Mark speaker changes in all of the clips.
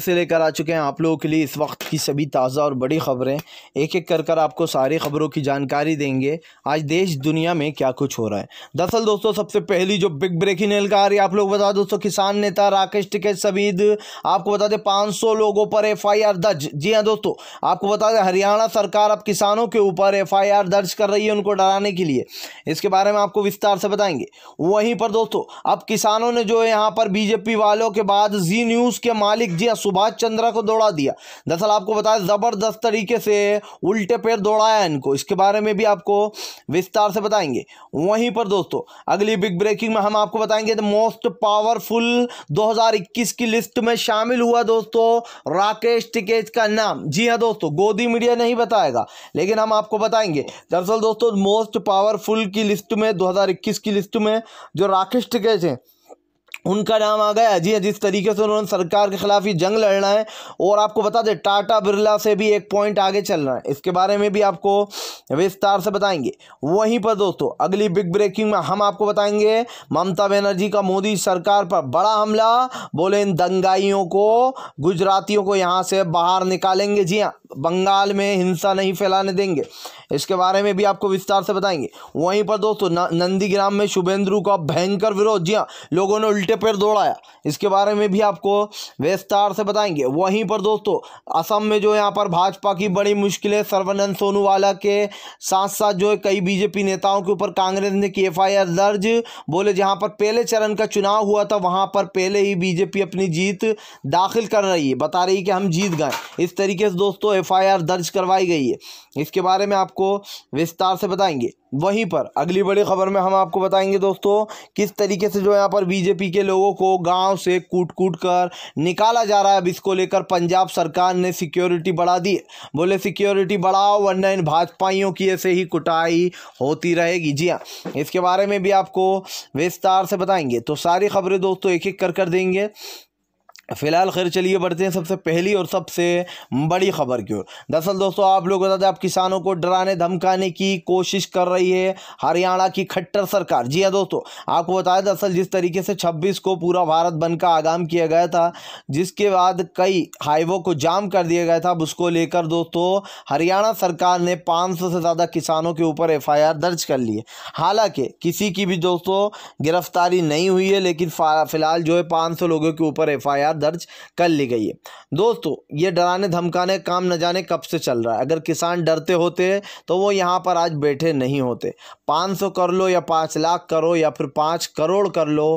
Speaker 1: से लेकर आ चुके हैं आप लोगों के लिए इस वक्त की सभी ताज़ा और बड़ी खबरें एक एक कर कर आपको सारी खबरों की जानकारी देंगे आज देश दुनिया में क्या कुछ हो रहा है दरअसल दोस्तों सबसे पहली जो बिग ब्रेकिंग नेल का आ रही है आप लोग बता दोस्तों किसान नेता राकेश टिकैत सबीद आपको बता दें पाँच लोगों पर एफ दर्ज जी हाँ दोस्तों आपको बता दें हरियाणा सरकार अब किसानों के ऊपर एफ दर्ज कर रही है उनको डराने के लिए इसके बारे में आपको विस्तार से बताएंगे वहीं पर दोस्तों अब किसानों ने जो यहाँ पर बीजेपी वालों के बाद जी न्यूज़ के मालिक जी सुभाष चंद्रा को दौड़ा दिया दरअसल आपको बताया ज़बरदस्त तरीके से उल्टे पैर दौड़ाया इनको इसके बारे में भी आपको विस्तार से बताएंगे वहीं पर दोस्तों अगली बिग ब्रेकिंग में हम आपको बताएंगे द मोस्ट पावरफुल 2021 की लिस्ट में शामिल हुआ दोस्तों राकेश टिकेज का नाम जी हाँ दोस्तों गोदी मीडिया नहीं बताएगा लेकिन हम आपको बताएंगे दरअसल दोस्तों मोस्ट पावरफुल की लिस्ट में दो की लिस्ट में जो राकेश टिकेज हैं उनका नाम आ गया जी जिस तरीके से उन्होंने सरकार के ख़िलाफ़ ये जंग लड़ना है और आपको बता दें टाटा बिरला से भी एक पॉइंट आगे चल रहा है इसके बारे में भी आपको विस्तार से बताएंगे वहीं पर दोस्तों अगली बिग ब्रेकिंग में हम आपको बताएंगे ममता बनर्जी का मोदी सरकार पर बड़ा हमला बोले इन दंगाइयों को गुजरातियों को यहाँ से बाहर निकालेंगे जी हाँ बंगाल में हिंसा नहीं फैलाने देंगे इसके बारे में भी आपको विस्तार से बताएंगे वहीं पर दोस्तों नंदीग्राम में शुभेंद्रू का भयंकर विरोध जी हाँ लोगों ने उल्टे पैर दौड़ाया इसके बारे में भी आपको विस्तार से बताएंगे वहीं पर दोस्तों असम में जो यहाँ पर भाजपा की बड़ी मुश्किलें सर्वानंद सोनूवाला के साथ साथ जो है कई बीजेपी नेताओं के ऊपर कांग्रेस ने की एफ दर्ज बोले जहाँ पर पहले चरण का चुनाव हुआ था वहाँ पर पहले ही बीजेपी अपनी जीत दाखिल कर रही है बता रही है कि हम जीत गए इस तरीके से दोस्तों एफ दर्ज करवाई गई है इसके बारे में आपको विस्तार से बताएंगे वहीं पर अगली बड़ी खबर में हम आपको बताएंगे दोस्तों किस तरीके से जो यहाँ पर बीजेपी के लोगों को गांव से कूट कूट कर निकाला जा रहा है अब इसको लेकर पंजाब सरकार ने सिक्योरिटी बढ़ा दी बोले सिक्योरिटी बढ़ाओ वरना इन भाजपाइयों की ऐसे ही कुटाई होती रहेगी जी हाँ इसके बारे में भी आपको विस्तार से बताएंगे तो सारी खबरें दोस्तों एक एक कर कर देंगे फ़िलहाल खैर चलिए बढ़ते हैं सबसे पहली और सबसे बड़ी खबर की ओर दरअसल दोस्तों आप लोग बता दें आप किसानों को डराने धमकाने की कोशिश कर रही है हरियाणा की खट्टर सरकार जी हाँ दोस्तों आपको बताया दरअसल जिस तरीके से 26 को पूरा भारत बंद का आगाम किया गया था जिसके बाद कई हाईवे को जाम कर दिया गया था अब उसको लेकर दोस्तों हरियाणा सरकार ने पाँच से ज़्यादा किसानों के ऊपर एफ दर्ज कर ली है हालांकि किसी की भी दोस्तों गिरफ्तारी नहीं हुई है लेकिन फ़िलहाल जो है पाँच लोगों के ऊपर एफ दर्ज कर ली गई है दोस्तों ये डराने धमकाने काम न जाने कब से चल रहा है अगर किसान डरते होते तो वो यहाँ पर आज बैठे नहीं होते 500 कर लो या 5 लाख करो या फिर 5 करोड़ कर लो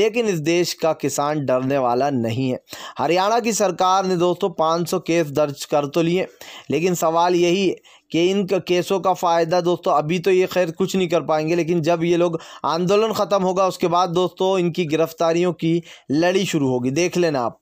Speaker 1: लेकिन इस देश का किसान डरने वाला नहीं है हरियाणा की सरकार ने दोस्तों पाँच केस दर्ज कर तो लिए लेकिन सवाल यही है कि इन केसों का फ़ायदा दोस्तों अभी तो ये खैर कुछ नहीं कर पाएंगे लेकिन जब ये लोग आंदोलन ख़त्म होगा उसके बाद दोस्तों इनकी गिरफ्तारियों की लड़ी शुरू होगी देख लेना आप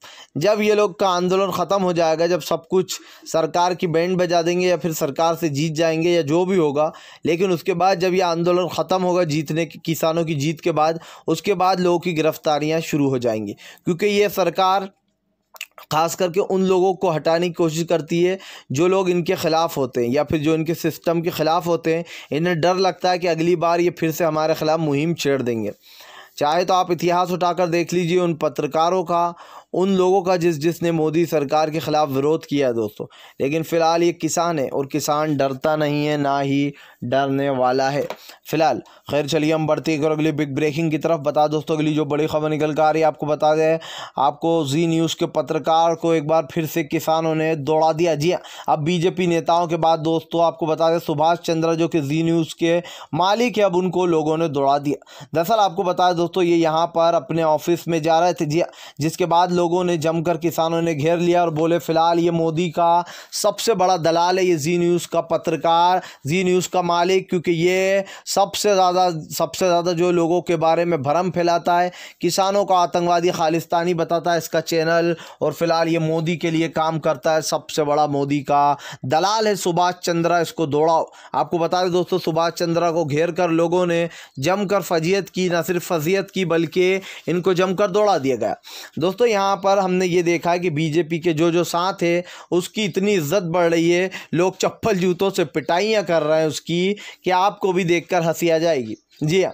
Speaker 1: जब ये लोग का आंदोलन ख़त्म हो जाएगा जब सब कुछ सरकार की बैंड बजा देंगे या फिर सरकार से जीत जाएंगे या जो भी होगा लेकिन उसके बाद जब ये आंदोलन ख़त्म होगा जीतने की किसानों की जीत के बाद उसके बाद लोगों की गिरफ्तारियाँ शुरू हो जाएंगी क्योंकि ये सरकार ख़ास करके उन लोगों को हटाने की कोशिश करती है जो लोग इनके ख़िलाफ़ होते हैं या फिर जो इनके सिस्टम के ख़िलाफ़ होते हैं इन्हें डर लगता है कि अगली बार ये फिर से हमारे ख़िलाफ़ मुहिम छेड़ देंगे चाहे तो आप इतिहास उठाकर देख लीजिए उन पत्रकारों का उन लोगों का जिस जिसने मोदी सरकार के ख़िलाफ़ विरोध किया है दोस्तों लेकिन फ़िलहाल ये किसान है और किसान डरता नहीं है ना ही डरने वाला है फ़िलहाल खैर चलिए हम बढ़ते हैं और अगली बिग ब्रेकिंग की तरफ बता दोस्तों अगली जो बड़ी खबर निकल कर आ रही है आपको बता दें आपको जी न्यूज़ के पत्रकार को एक बार फिर से किसानों ने दौड़ा दिया जी हाँ, अब बीजेपी नेताओं के बाद दोस्तों आपको बता दें सुभाष चंद्र जो कि जी न्यूज़ के मालिक है अब उनको लोगों ने दौड़ा दिया दरअसल आपको बता दें दोस्तों ये यहाँ पर अपने ऑफिस में जा रहे थे जी हाँ, जिसके बाद लोगों ने जमकर किसानों ने घेर लिया और बोले फ़िलहाल ये मोदी का सबसे बड़ा दलाल है ये जी न्यूज़ का पत्रकार जी न्यूज़ का मालिक क्योंकि ये सबसे ज़्यादा सबसे ज़्यादा जो लोगों के बारे में भरम फैलाता है किसानों को आतंकवादी खालिस्तानी बताता है इसका चैनल और फ़िलहाल ये मोदी के लिए काम करता है सबसे बड़ा मोदी का दलाल है सुभाष चंद्रा इसको दौड़ाओ आपको बता दें दोस्तों सुभाष चंद्रा को घेर कर लोगों ने जमकर फजीयत की न सिर्फ फजीयत की बल्कि इनको जमकर दौड़ा दिया गया दोस्तों यहाँ यहाँ पर हमने ये देखा कि बीजेपी के जो जो साथ है उसकी इतनी इज्जत बढ़ रही है लोग चप्पल जूतों से पिटाइयाँ कर रहे हैं उसकी कि आपको भी देखकर हंसी आ जाएगी जी हाँ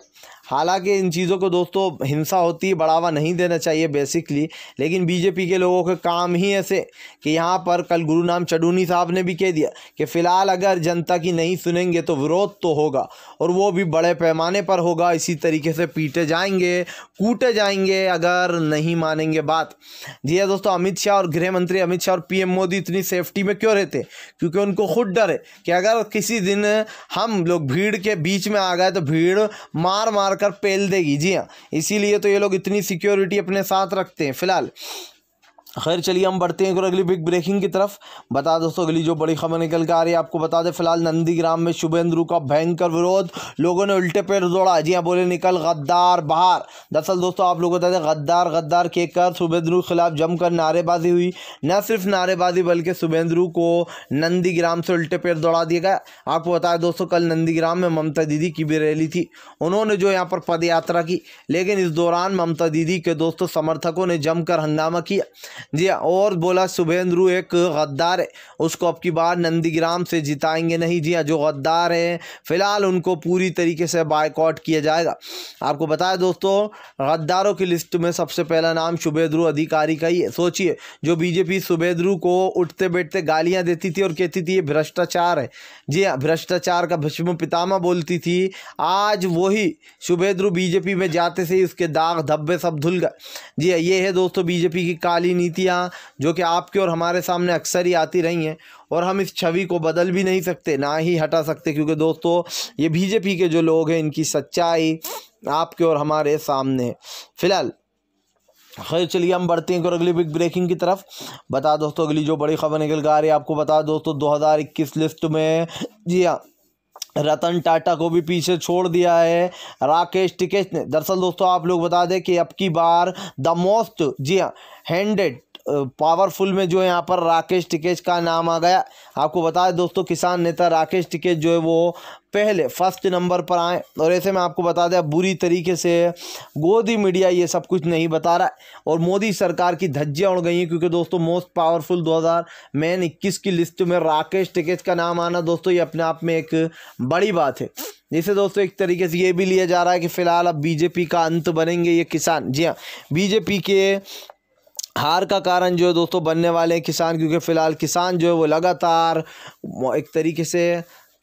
Speaker 1: हालांकि इन चीज़ों को दोस्तों हिंसा होती है बढ़ावा नहीं देना चाहिए बेसिकली लेकिन बीजेपी के लोगों के काम ही ऐसे कि यहाँ पर कल गुरु नाम चडूनी साहब ने भी कह दिया कि फ़िलहाल अगर जनता की नहीं सुनेंगे तो विरोध तो होगा और वो भी बड़े पैमाने पर होगा इसी तरीके से पीटे जाएंगे कूटे जाएंगे अगर नहीं मानेंगे बात जी है हाँ दोस्तों अमित शाह और गृह मंत्री अमित शाह और पी मोदी इतनी सेफ्टी में क्यों रहते क्योंकि उनको खुद डर है कि अगर किसी दिन हम लोग भीड़ के बीच में आ गए तो भीड़ मार मार मारकर पेल देगी जी हाँ इसीलिए तो ये लोग इतनी सिक्योरिटी अपने साथ रखते हैं फिलहाल खैर चलिए हम बढ़ते हैं और अगली बिग ब्रेकिंग की तरफ बता दोस्तों अगली जो बड़ी खबर निकल कर आ रही है आपको बता दें फिलहाल नंदीग्राम में शुभेंद्रू का भयंकर विरोध लोगों ने उल्टे पैर दौड़ा जी हाँ बोले निकल गद्दार बाहर दरअसल दोस्तों आप लोग बता दें गद्दार गद्दार के कर शुभेंद्रू के खिलाफ जमकर नारेबाजी हुई न सिर्फ नारेबाजी बल्कि शुभेंद्रू को नंदीग्राम से उल्टे पैर दौड़ा दिया गया आपको बताया दोस्तों कल नंदीग्राम में ममता दीदी की भी रैली थी उन्होंने जो यहाँ पर पद यात्रा की लेकिन इस दौरान ममता दीदी के दोस्तों समर्थकों ने जमकर हंगामा किया जी हाँ, और बोला शुभेंद्रु एक गद्दार है उसको अब की बार नंदीग्राम से जिताएंगे नहीं जी हाँ जो गद्दार हैं फिलहाल उनको पूरी तरीके से बायकॉट किया जाएगा आपको बताया दोस्तों गद्दारों की लिस्ट में सबसे पहला नाम शुभेंद्रु अधिकारी का ही है सोचिए जो बीजेपी शुभेंद्रु को उठते बैठते गालियाँ देती थी और कहती थी ये भ्रष्टाचार है जी हाँ भ्रष्टाचार का भस्म पितामा बोलती थी आज वही शुभेंद्रु बीजेपी में जाते से ही उसके दाग धब्बे सब धुल गए जी हाँ ये है दोस्तों बीजेपी की काली नीति नीतियाँ जो कि आपके और हमारे सामने अक्सर ही आती रही हैं और हम इस छवि को बदल भी नहीं सकते ना ही हटा सकते क्योंकि दोस्तों ये बीजेपी के जो लोग हैं इनकी सच्चाई आपके और हमारे सामने फ़िलहाल खैर चलिए हम बढ़ते हैं और अगली बिग ब्रेकिंग की तरफ बता दोस्तों अगली जो बड़ी खबर निकल कर आ रही है आपको बता दोस्तों 2021 लिस्ट में जी हाँ रतन टाटा को भी पीछे छोड़ दिया है राकेश टिकेश ने दरअसल दोस्तों आप लोग बता दें कि अब की बार द मोस्ट जी हाँ हैंडेड पावरफुल में जो यहाँ पर राकेश टिकेश का नाम आ गया आपको बता दें दोस्तों किसान नेता राकेश टिकेश जो है वो पहले फर्स्ट नंबर पर आए और ऐसे में आपको बता दें बुरी तरीके से गोदी मीडिया ये सब कुछ नहीं बता रहा है और मोदी सरकार की धज्जियाँ उड़ गई हैं क्योंकि दोस्तों मोस्ट पावरफुल दो मैन इक्कीस की लिस्ट में राकेश टिकेश का नाम आना दोस्तों ये अपने आप में एक बड़ी बात है जैसे दोस्तों एक तरीके से ये भी लिया जा रहा है कि फ़िलहाल अब बीजेपी का अंत बनेंगे ये किसान जी हाँ बीजेपी के हार का कारण जो है दोस्तों बनने वाले हैं किसान क्योंकि फ़िलहाल किसान जो है वो लगातार एक तरीके से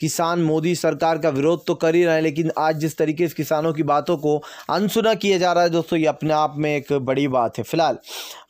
Speaker 1: किसान मोदी सरकार का विरोध तो कर ही रहे हैं लेकिन आज जिस तरीके से किसानों की बातों को अनसुना किया जा रहा है दोस्तों ये अपने आप में एक बड़ी बात है फिलहाल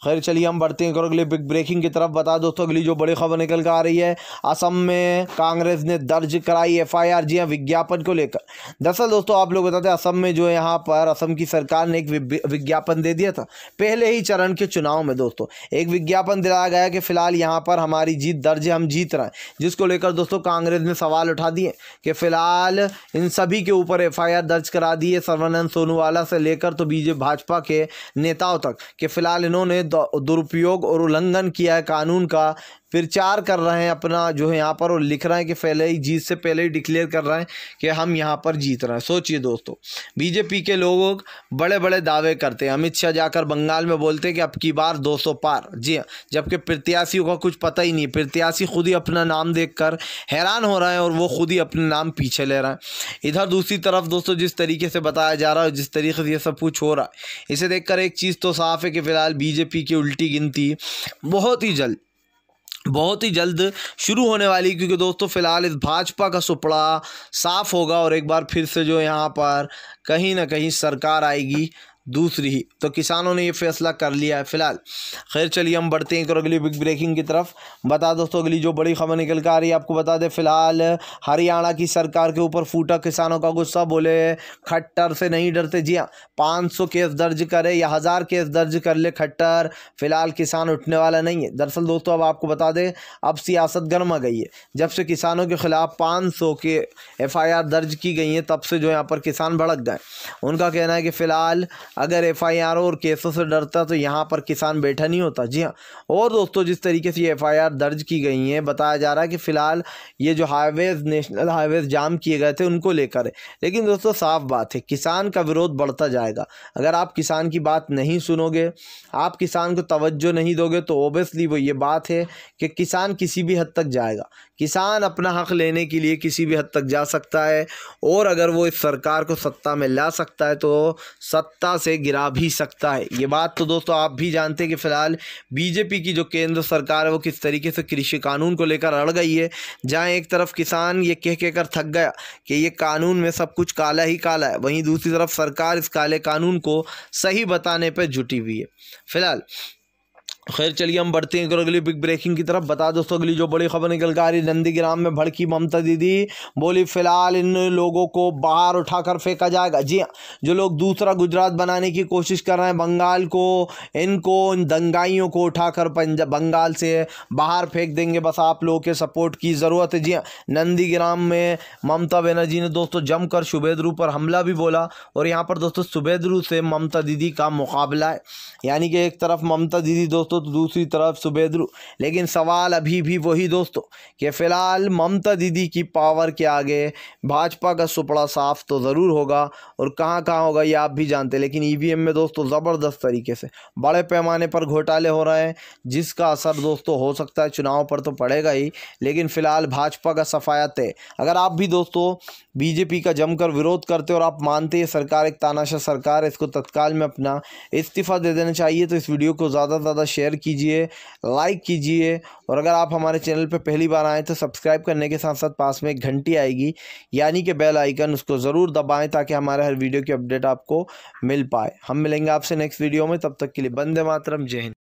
Speaker 1: खैर चलिए हम बढ़ते हैं अगले बिग ब्रेकिंग की तरफ बता दोस्तों अगली जो बड़ी खबर निकल कर आ रही है असम में कांग्रेस ने दर्ज कराई एफ आई आर जी विज्ञापन को लेकर दरअसल दोस्तों आप लोग बताते हैं असम में जो यहाँ पर असम की सरकार ने एक विज्ञापन दे दिया था पहले ही चरण के चुनाव में दोस्तों एक विज्ञापन दिलाया गया कि फिलहाल यहाँ पर हमारी जीत दर्ज हम जीत रहे हैं जिसको लेकर दोस्तों कांग्रेस ने सवाल उठा उठा दिए कि फिलहाल इन सभी के ऊपर एफआईआर दर्ज करा दी है सर्वानंद सोनोवाला से लेकर तो बीजेपी भाजपा के नेताओं तक कि फिलहाल इन्होंने दुरुपयोग और उल्लंघन किया है कानून का फिर चार कर रहे हैं अपना जो है यहाँ पर और लिख रहे हैं कि पहले ही जीत से पहले ही डिक्लेयर कर रहे हैं कि हम यहाँ पर जीत रहे हैं सोचिए दोस्तों बीजेपी के लोग बड़े बड़े दावे करते हैं अमित शाह जाकर बंगाल में बोलते हैं कि अब की बार 200 पार जी हाँ, जबकि प्रत्याशियों का कुछ पता ही नहीं प्रत्याशी खुद ही अपना नाम देख कर हैरान हो रहे हैं और वो खुद ही अपना नाम पीछे ले रहे हैं इधर दूसरी तरफ दोस्तों जिस तरीके से बताया जा रहा है जिस तरीके से ये सब कुछ हो रहा है इसे कर एक चीज़ तो साफ है कि फ़िलहाल बीजेपी की उल्टी गिनती बहुत ही जल्द बहुत ही जल्द शुरू होने वाली क्योंकि दोस्तों फ़िलहाल इस भाजपा का सुपड़ा साफ़ होगा और एक बार फिर से जो यहाँ पर कहीं ना कहीं सरकार आएगी दूसरी ही तो किसानों ने ये फैसला कर लिया है फिलहाल खैर चलिए हम बढ़ते हैं एक और अगली बिग ब्रेकिंग की तरफ बता दोस्तों अगली जो बड़ी खबर निकल कर आ रही है आपको बता दें फिलहाल हरियाणा की सरकार के ऊपर फूटा किसानों का गुस्सा बोले खट्टर से नहीं डरते जी हाँ पाँच सौ केस दर्ज करे या हज़ार केस दर्ज कर ले खट्टर फिलहाल किसान उठने वाला नहीं है दरअसल दोस्तों अब आपको बता दें अब सियासत गर्मा गई है जब से किसानों के खिलाफ पाँच सौ के एफ दर्ज की गई हैं तब से जो यहाँ पर किसान भड़क गए उनका कहना है कि फ़िलहाल अगर एफ़ आई आर और केसों से डरता तो यहाँ पर किसान बैठा नहीं होता जी हाँ और दोस्तों जिस तरीके से ये एफ़ आई आर दर्ज की गई हैं बताया जा रहा है कि फ़िलहाल ये जो हाईवेज़ नेशनल हाईवेज़ जाम किए गए थे उनको लेकर है लेकिन दोस्तों साफ बात है किसान का विरोध बढ़ता जाएगा अगर आप किसान की बात नहीं सुनोगे आप किसान को तवज्जो नहीं दोगे तो ओबियसली वो ये बात है कि किसान किसी भी हद तक जाएगा किसान अपना हक़ लेने के लिए किसी भी हद तक जा सकता है और अगर वो इस सरकार को सत्ता में ला सकता है तो सत्ता से गिरा भी सकता है ये बात तो दोस्तों आप भी जानते हैं कि फ़िलहाल बीजेपी की जो केंद्र सरकार है वो किस तरीके से कृषि कानून को लेकर अड़ गई है जहाँ एक तरफ किसान ये कह के कर थक गया कि ये कानून में सब कुछ काला ही काला है वहीं दूसरी तरफ सरकार इस काले कानून को सही बताने पर जुटी हुई है फिलहाल खैर चलिए हम बढ़ते हैं अगली बिग ब्रेकिंग की तरफ बता दोस्तों अगली जो बड़ी खबर निकल कर आ रही नंदीग्राम में भड़की ममता दीदी बोली फिलहाल इन लोगों को बाहर उठाकर फेंका जाएगा जी हाँ, जो लोग दूसरा गुजरात बनाने की कोशिश कर रहे हैं बंगाल को इनको इन दंगाइयों को उठाकर पंजाब बंगाल से बाहर फेंक देंगे बस आप लोगों के सपोर्ट की ज़रूरत है जी हाँ, नंदीग्राम में ममता बनर्जी ने दोस्तों जमकर शुभेद्रू पर हमला भी बोला और यहाँ पर दोस्तों शुभेद्रू से ममता दीदी का मुकाबला है यानी कि एक तरफ ममता दीदी दोस्तों दोस्तों तो दूसरी तरफ सुबेदरू लेकिन सवाल अभी भी वही दोस्तों कि फ़िलहाल ममता दीदी की पावर के आगे भाजपा का सुपड़ा साफ तो ज़रूर होगा और कहां कहां होगा ये आप भी जानते हैं लेकिन ई e में दोस्तों ज़बरदस्त तरीके से बड़े पैमाने पर घोटाले हो रहे हैं जिसका असर दोस्तों हो सकता है चुनाव पर तो पड़ेगा ही लेकिन फ़िलहाल भाजपा का सफायत है अगर आप भी दोस्तों बीजेपी का जमकर विरोध करते और आप मानते हैं सरकार एक तानाशाह सरकार इसको तत्काल में अपना इस्तीफ़ा दे देना चाहिए तो इस वीडियो को ज़्यादा से ज़्यादा शेयर शेयर कीजिए लाइक कीजिए और अगर आप हमारे चैनल पर पहली बार आएँ तो सब्सक्राइब करने के साथ साथ पास में एक घंटी आएगी यानी कि बेल आइकन उसको ज़रूर दबाएँ ताकि हमारे हर वीडियो की अपडेट आपको मिल पाए हम मिलेंगे आपसे नेक्स्ट वीडियो में तब तक के लिए बंदे मातरम जय हिंद